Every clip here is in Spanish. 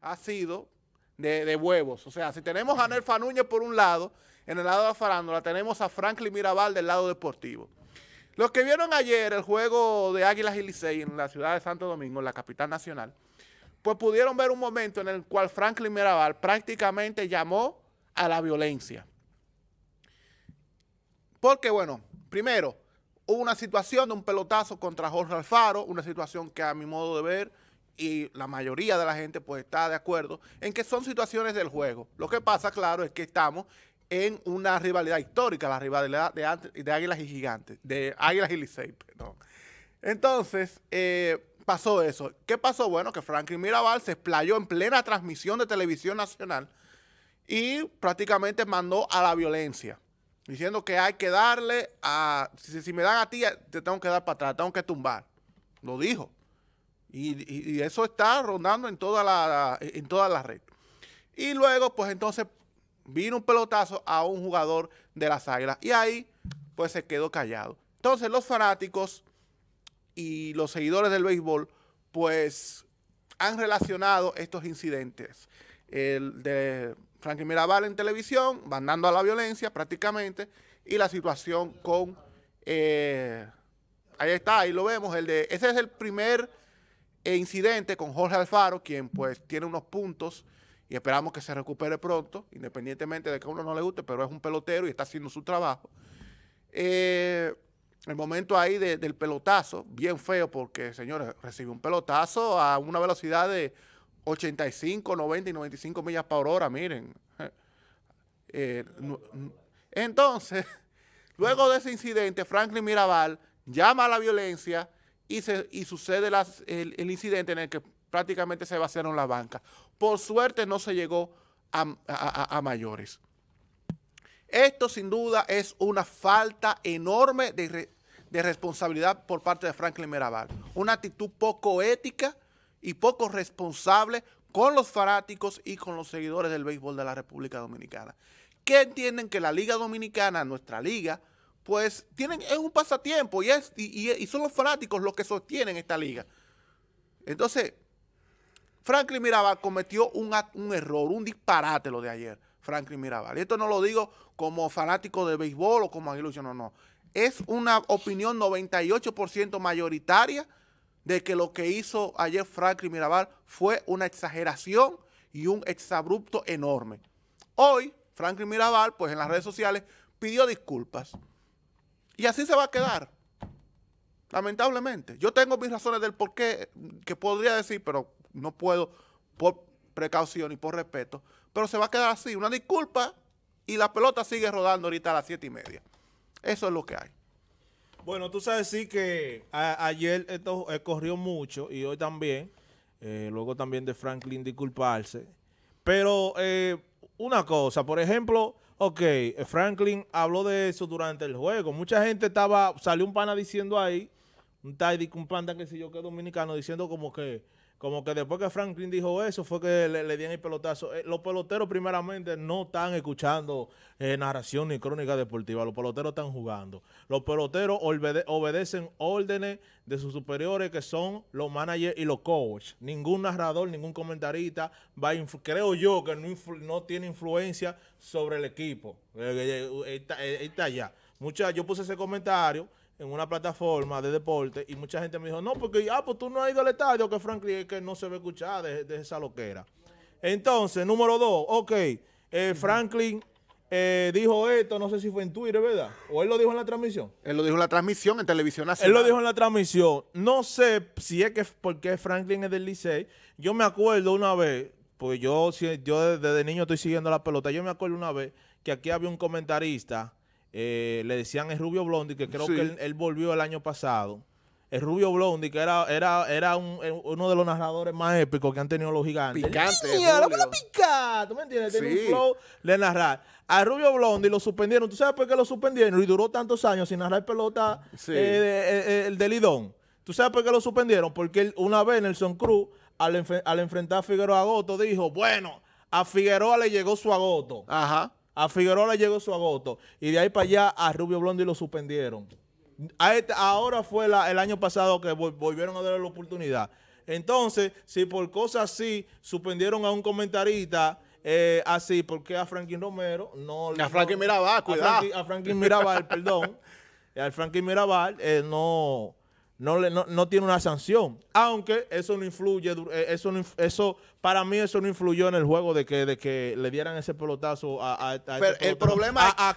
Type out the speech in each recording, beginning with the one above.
ha sido de, de huevos. O sea, si tenemos a Nelfa Núñez por un lado, en el lado de la farándula, tenemos a Franklin Mirabal del lado deportivo. Los que vieron ayer el juego de Águilas y Licey en la ciudad de Santo Domingo, en la capital nacional, pues pudieron ver un momento en el cual Franklin Mirabal prácticamente llamó a la violencia. Porque, bueno, primero, hubo una situación de un pelotazo contra Jorge Alfaro, una situación que a mi modo de ver y la mayoría de la gente pues está de acuerdo en que son situaciones del juego. Lo que pasa, claro, es que estamos en una rivalidad histórica, la rivalidad de, de Águilas y Gigantes, de Águilas y Licey, Entonces, eh, pasó eso. ¿Qué pasó? Bueno, que Franklin Mirabal se explayó en plena transmisión de televisión nacional y prácticamente mandó a la violencia, diciendo que hay que darle a, si, si me dan a ti, te tengo que dar para atrás, tengo que tumbar. Lo dijo. Y, eso está rondando en toda, la, en toda la red. Y luego, pues entonces, vino un pelotazo a un jugador de las águilas. Y ahí, pues se quedó callado. Entonces, los fanáticos y los seguidores del béisbol, pues han relacionado estos incidentes. El de Frankie Mirabal en televisión, mandando a la violencia prácticamente, y la situación con... Eh, ahí está, ahí lo vemos. El de, ese es el primer e incidente con Jorge Alfaro, quien pues tiene unos puntos y esperamos que se recupere pronto, independientemente de que a uno no le guste, pero es un pelotero y está haciendo su trabajo. Eh, el momento ahí del pelotazo, bien feo porque, señores, recibió un pelotazo a una velocidad de 85, 90 y 95 millas por hora, miren. Eh, entonces, luego de ese incidente, Franklin Mirabal llama a la violencia y, sucede el, incidente en el que prácticamente se vaciaron las bancas. Por suerte no se llegó a, mayores. Esto sin duda es una falta enorme de, responsabilidad por parte de Franklin Mirabal. Una actitud poco ética y poco responsable con los fanáticos y con los seguidores del béisbol de la República Dominicana. ¿Qué entienden que la Liga Dominicana, nuestra liga, pues tienen es un pasatiempo y, y, son los fanáticos los que sostienen esta liga. Entonces, Franklin Mirabal cometió un, error, un disparate lo de ayer, Franklin Mirabal. Y esto no lo digo como fanático de béisbol o como aguilucho, no, no. Es una opinión 98% mayoritaria de que lo que hizo ayer Franklin Mirabal fue una exageración y un exabrupto enorme. Hoy, Franklin Mirabal, pues en las redes sociales, pidió disculpas. Y así se va a quedar. Lamentablemente. Yo tengo mis razones del por qué, que podría decir, pero no puedo por precaución y por respeto. Pero se va a quedar así. Una disculpa y la pelota sigue rodando ahorita a las siete y media. Eso es lo que hay. Bueno, tú sabes sí que ayer esto eh, corrió mucho y hoy también. Eh, luego también de Franklin disculparse. Pero eh, una cosa, por ejemplo, Ok, eh, Franklin habló de eso durante el juego. Mucha gente estaba, salió un pana diciendo ahí, un Tidy, un panda, que sé yo, que dominicano, diciendo como que como que después que Franklin dijo eso, fue que le, dieron el pelotazo. Eh, los peloteros, primeramente, no están escuchando eh, narración ni crónica deportiva. Los peloteros están jugando. Los peloteros obedecen órdenes de sus superiores, que son los managers y los coaches. Ningún narrador, ningún comentarista va creo yo que no, tiene influencia sobre el equipo. Eh, está, está allá. Mucha, yo puse ese comentario en una plataforma de deporte y mucha gente me dijo, no, porque ah, pues tú no has ido al estadio, que Franklin es que no se ve escuchar de, esa loquera. Entonces, número dos, ok, eh, Franklin eh, dijo esto, no sé si fue en Twitter, ¿verdad? ¿O él lo dijo en la transmisión? Él lo dijo en la transmisión, en televisión nacional. Él lo dijo en la transmisión. No sé si es que porque Franklin es del Licey. Yo me acuerdo una vez, pues yo, si, yo desde niño estoy siguiendo la pelota, yo me acuerdo una vez que aquí había un comentarista eh, le decían el Rubio Blondi, que creo que él, volvió el año pasado. El Rubio Blondi, que era, era, era eh, uno de los narradores más épicos que han tenido los gigantes. Picante. que lo pica. ¿Tú me entiendes? narrar. A Rubio Blondi lo suspendieron. ¿Tú sabes por qué lo suspendieron? Y duró tantos años sin narrar pelota eh, el, del Lidón. ¿Tú sabes por qué lo suspendieron? Porque una vez Nelson Cruz, al, al enfrentar a Figueroa Agoto, dijo, bueno, a Figueroa le llegó su agoto. Ajá a Figueroa le llegó su agosto. Y de ahí para allá a Rubio Blondi lo suspendieron. Este, ahora fue el año pasado que volvieron a darle la oportunidad. Entonces, si por cosas así suspendieron a un comentarista eh, así, porque a Franklin Romero no... A Franklin Mirabal, cuidado. A Franklin, Mirabal, perdón. A Franklin Mirabal no no, le, no, no, tiene una sanción. Aunque eso no influye, eh, eso, eso para mí eso no influyó en el juego de que, de que le dieran ese pelotazo a, este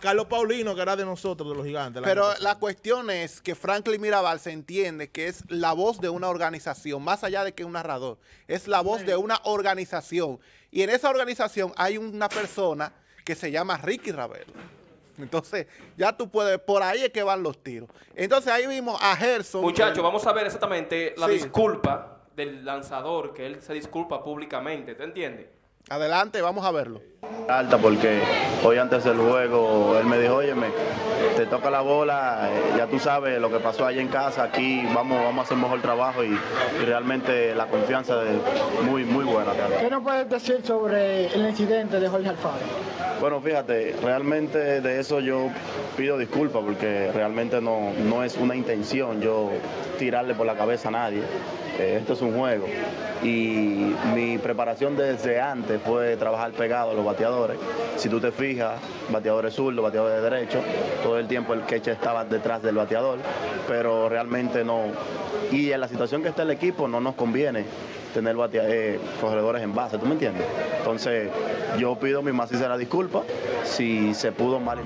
Carlos Paulino, que era de nosotros, de los gigantes. pero la cuestión es que Franklin Mirabal se entiende que es la voz de una organización, más allá de que un narrador, es la voz de una organización. Y en esa organización hay una persona que se llama Ricky Ravelo. Entonces, ya tú puedes, por ahí es que van los tiros. Entonces ahí vimos a Gerson. Muchachos, vamos a ver exactamente la disculpa del lanzador, que él se disculpa públicamente, ¿te entiendes? Adelante, vamos a verlo. Alta porque hoy antes del juego él me dijo, oye te toca la bola, eh, ya tú sabes lo que pasó allá en casa, aquí vamos, vamos a hacer mejor trabajo y, realmente la confianza es muy, muy buena. ¿Qué nos puedes decir sobre el incidente de Jorge Alfaro? Bueno, fíjate, realmente de eso yo pido disculpas porque realmente no, no es una intención yo tirarle por la cabeza a nadie. Eh, esto es un juego y mi preparación desde antes fue trabajar pegado a bateadores. Si tú te fijas, bateadores zurdos, bateadores de derecho, todo el tiempo el queche estaba detrás del bateador, pero realmente no. Y en la situación que está el equipo no nos conviene tener eh, corredores en base, ¿tú me entiendes? Entonces, yo pido mi más sincera disculpa si se pudo mal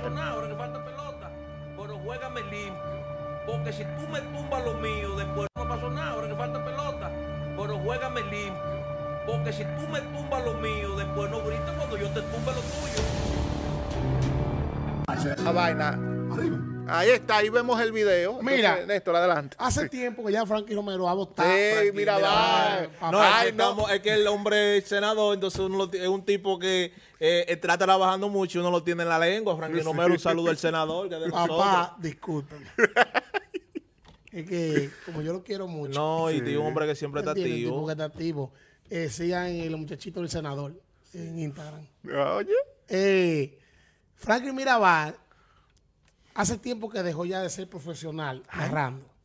Porque si tú me tumbas lo mío, después no pasó nada, falta pelota, pero juégame limpio. Porque si tú me tumbas lo mío, después no grites cuando yo te tumbe lo tuyo. La vaina. Ahí está, ahí vemos el video. Mira, Néstor, adelante. Hace tiempo que ya Frankie Romero ha votado. Ey, mira, va. No, Ay, no. es que el hombre senador, entonces uno es un tipo que eh, está eh, trabajando mucho y uno lo tiene en la lengua. Frankie Romero, un saludo al senador. de Papá, discúlpame. es que, como yo lo quiero mucho. No, y un hombre que siempre está activo. Un que está activo eh, los el muchachito del senador en Instagram. Oye. Eh, Franklin Mirabal hace tiempo que dejó ya de ser profesional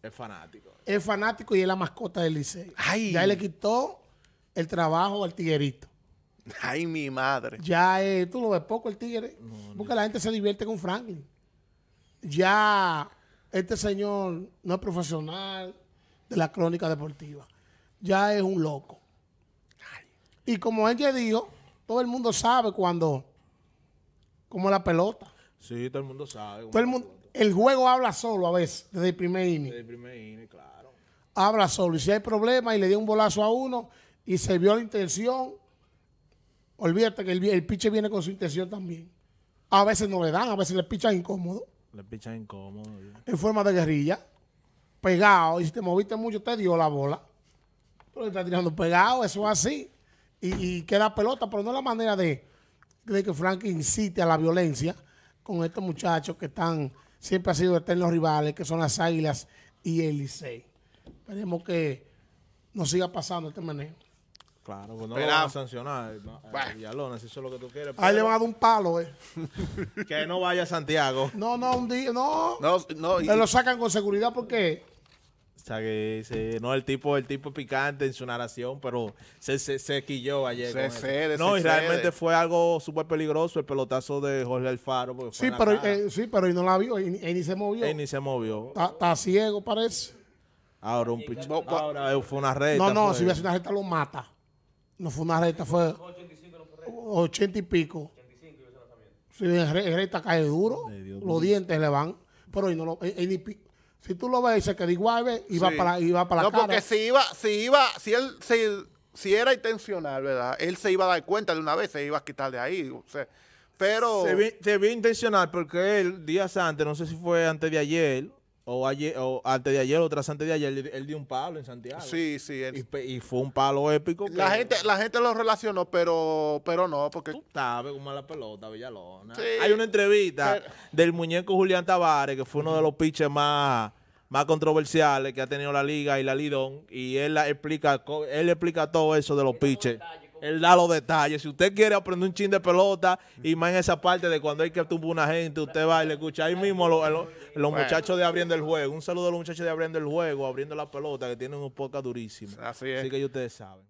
Es fanático. Es fanático y es la mascota del liceo. Ya le quitó el trabajo al tiguerito. Ay, mi madre. Ya eh, tú lo ves poco el tigre. porque la gente se divierte con Franklin. Ya este señor no es profesional de la crónica deportiva. Ya es un loco. Y como ella dijo, todo el mundo sabe cuando, como la pelota. Sí, todo el mundo sabe. el, juego habla solo a veces, desde el primer inning. Desde el primer inning, claro. Habla solo. Y si hay problema y le dio un bolazo a uno y se vio la intención, olvídate que el, el piche viene con su intención también. A veces no le dan, a veces le pichan incómodo. Le pichan incómodo. En forma de guerrilla. Pegado. Y si te moviste mucho, te dio la bola. Pero le está tirando pegado, eso es así y, queda pelota, pero no la manera de, que Frank incite a la violencia con estos muchachos que están, siempre han sido eternos rivales, que son las Águilas y el Licey. Esperemos que no siga pasando este manejo. Claro, pues no a sancionar. Villalona, eh, eh, si eso es lo que tú quieres. Ahí le un palo, eh. que no vaya a Santiago. No, no, un día, no. No, no. Y, lo sacan con seguridad porque o sea, que no, el tipo, el tipo picante en su narración, pero se, quilló ayer. no, y realmente fue algo súper peligroso el pelotazo de Jorge Alfaro. Eh, sí, pero, y no la vio, y, ni se movió. ni se movió. Está ciego, parece. Ahora un pichón. No, ahora fue una recta. No, no, si hubiese una reta lo mata. No fue una recta, fue 80 y pico. Si la reta cae duro, los dientes le van. Pero y no lo, ni si tú lo ves se quedó igual, iba para, iba para no, la porque si iba, si iba, si él, si, si, era intencional, ¿verdad? Él se iba a dar cuenta de una vez, se iba a quitar de ahí. pero... Se vio intencional porque él, días antes, no sé si fue antes de ayer o, ayer, o antes de ayer, o tras antes de ayer, él, dio un palo en Santiago. Sí, sí. Y, fue un palo épico. La, gente, la gente lo relacionó, pero, pero no, porque... Tú sabes cómo la pelota, Villalona. Hay una entrevista del muñeco Julián Tavares, que fue uno de los pitches más, más controversiales que ha tenido la liga y la Lidón, y él la explica, él explica todo eso de los pitches. Él da los detalles. Si usted quiere aprender un chin de pelota y más en esa parte de cuando hay que tumbar una gente, usted va y le escucha. Ahí mismo los, los, muchachos de Abriendo el Juego. Un saludo a los muchachos de Abriendo el Juego, Abriendo la Pelota, que tienen un poca durísimo. Así es. Así que ustedes saben.